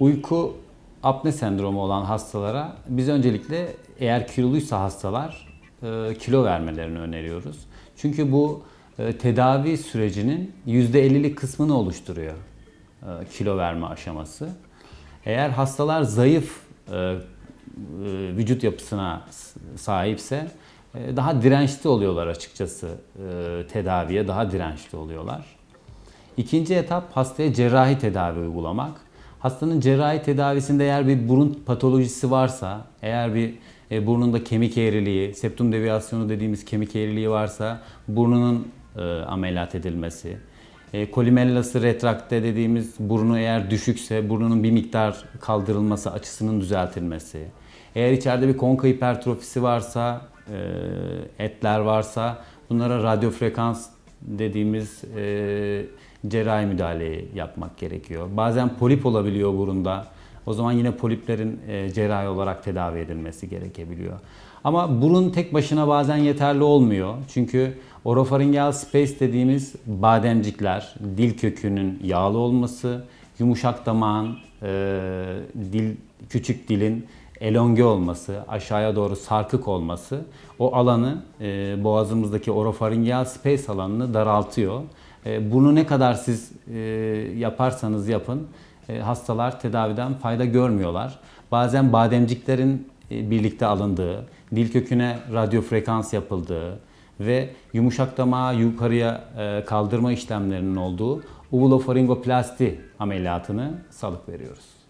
Uyku apne sendromu olan hastalara biz öncelikle eğer kiloluysa hastalar e, kilo vermelerini öneriyoruz. Çünkü bu e, tedavi sürecinin %50'lik kısmını oluşturuyor e, kilo verme aşaması. Eğer hastalar zayıf vücut yapısına sahipse daha dirençli oluyorlar açıkçası tedaviye, daha dirençli oluyorlar. İkinci etap hastaya cerrahi tedavi uygulamak. Hastanın cerrahi tedavisinde eğer bir burun patolojisi varsa, eğer bir e, burnunda kemik eğriliği, septum deviasyonu dediğimiz kemik eğriliği varsa burnunun e, ameliyat edilmesi, e, kolimellası retrakte dediğimiz burnu eğer düşükse burnunun bir miktar kaldırılması, açısının düzeltilmesi. Eğer içeride bir konka hipertrofisi varsa, e, etler varsa bunlara radyofrekans dediğimiz e, cerrahi müdahaleyi yapmak gerekiyor. Bazen polip olabiliyor burunda. O zaman yine poliplerin e, cerrahi olarak tedavi edilmesi gerekebiliyor. Ama burun tek başına bazen yeterli olmuyor. Çünkü orofaringeal space dediğimiz bademcikler, dil kökünün yağlı olması, yumuşak damağın, e, dil küçük dilin elonge olması, aşağıya doğru sarkık olması o alanı e, boğazımızdaki orofaringeal space alanını daraltıyor. E, bunu ne kadar siz e, yaparsanız yapın e, hastalar tedaviden fayda görmüyorlar. Bazen bademciklerin e, birlikte alındığı, dil köküne radyo frekans yapıldığı ve yumuşak damağı yukarıya e, kaldırma işlemlerinin olduğu uvulofaringoplasti ameliyatını salık veriyoruz.